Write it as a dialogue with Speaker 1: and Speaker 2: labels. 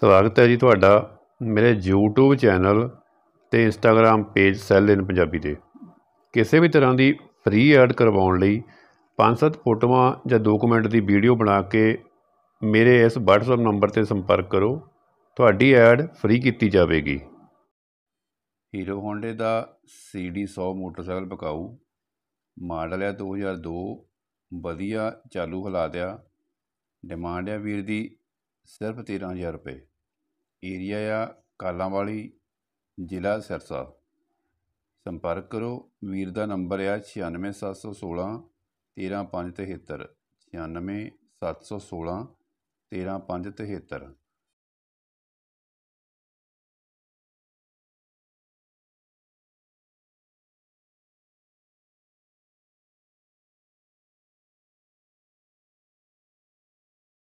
Speaker 1: ਸਵਾਗਤ ਹੈ ਜੀ ਤੁਹਾਡਾ ਮੇਰੇ YouTube ਚੈਨਲ ਤੇ Instagram page sale in Punjabi ਤੇ ਕਿਸੇ ਵੀ ਤਰ੍ਹਾਂ ਦੀ ਫ੍ਰੀ ਐਡ ਕਰਵਾਉਣ ਲਈ 5-7 ਫੋਟੋਆਂ ਜਾਂ 2 ਕਮੈਂਟ ਦੀ ਵੀਡੀਓ ਬਣਾ ਕੇ ਮੇਰੇ ਇਸ WhatsApp ਨੰਬਰ ਤੇ ਸੰਪਰਕ ਕਰੋ ਤੁਹਾਡੀ ਐਡ ਫ੍ਰੀ ਕੀਤੀ ਜਾਵੇਗੀ
Speaker 2: ਹੀਰੋ ਹੋਂਡੇ ਦਾ CD100 ਮੋਟਰਸਾਈਕਲ ਬਕਾਉ ਮਾਡਲ ਹੈ 2002 ਵਧੀਆ ਚਾਲੂ ਹਲਾ ਦਿਆ ਡਿਮਾਂਡ ਹੈ ਵੀਰ ਦੀ ਸਿਰਫ 13000 ਰੁਪਏ ਏਰੀਆ ਆ ਕਾਲਾਂ ਜ਼ਿਲ੍ਹਾ ਸਿਰਸਾ ਸੰਪਰਕ ਕਰੋ ਵੀਰ ਦਾ ਨੰਬਰ ਆ 96716 135573 96716 135573